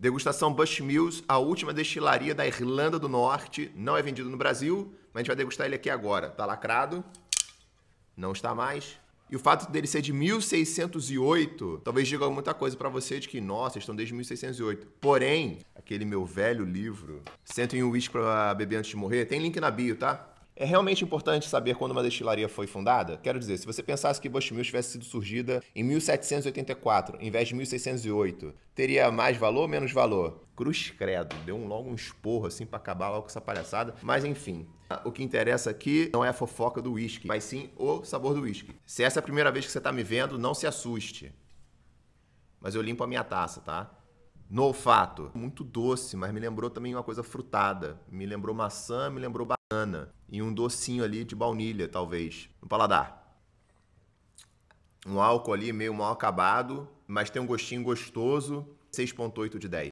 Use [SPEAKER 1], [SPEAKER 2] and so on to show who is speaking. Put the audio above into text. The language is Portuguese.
[SPEAKER 1] Degustação Bush a última destilaria da Irlanda do Norte. Não é vendido no Brasil, mas a gente vai degustar ele aqui agora. Tá lacrado, não está mais. E o fato dele ser de 1608, talvez diga muita coisa para você de que, nossa, estão desde 1608. Porém, aquele meu velho livro, 101 Whisky para Beber Antes de Morrer, tem link na bio, tá? É realmente importante saber quando uma destilaria foi fundada? Quero dizer, se você pensasse que Bush Mills tivesse sido surgida em 1784, em vez de 1608, teria mais valor ou menos valor? Cruz credo, deu um, logo um esporro assim para acabar logo com essa palhaçada. Mas enfim, o que interessa aqui não é a fofoca do uísque, mas sim o sabor do uísque. Se essa é a primeira vez que você está me vendo, não se assuste. Mas eu limpo a minha taça, tá? no olfato. Muito doce, mas me lembrou também uma coisa frutada. Me lembrou maçã, me lembrou banana. E um docinho ali de baunilha, talvez, no paladar. Um álcool ali meio mal acabado, mas tem um gostinho gostoso. 6,8 de 10.